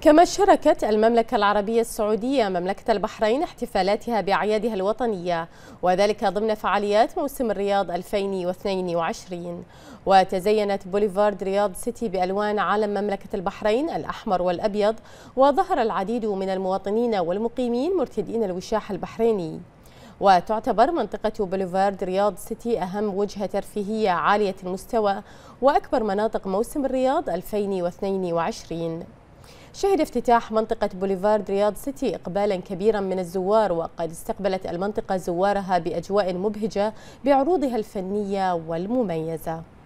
كما شاركت المملكة العربية السعودية مملكة البحرين احتفالاتها بأعيادها الوطنية وذلك ضمن فعاليات موسم الرياض 2022 وتزينت بوليفارد رياض سيتي بألوان عالم مملكة البحرين الأحمر والأبيض وظهر العديد من المواطنين والمقيمين مرتدين الوشاح البحريني وتعتبر منطقة بوليفارد رياض سيتي أهم وجهة ترفيهية عالية المستوى وأكبر مناطق موسم الرياض 2022 شهد افتتاح منطقة بوليفارد رياض سيتي إقبالا كبيرا من الزوار وقد استقبلت المنطقة زوارها بأجواء مبهجة بعروضها الفنية والمميزة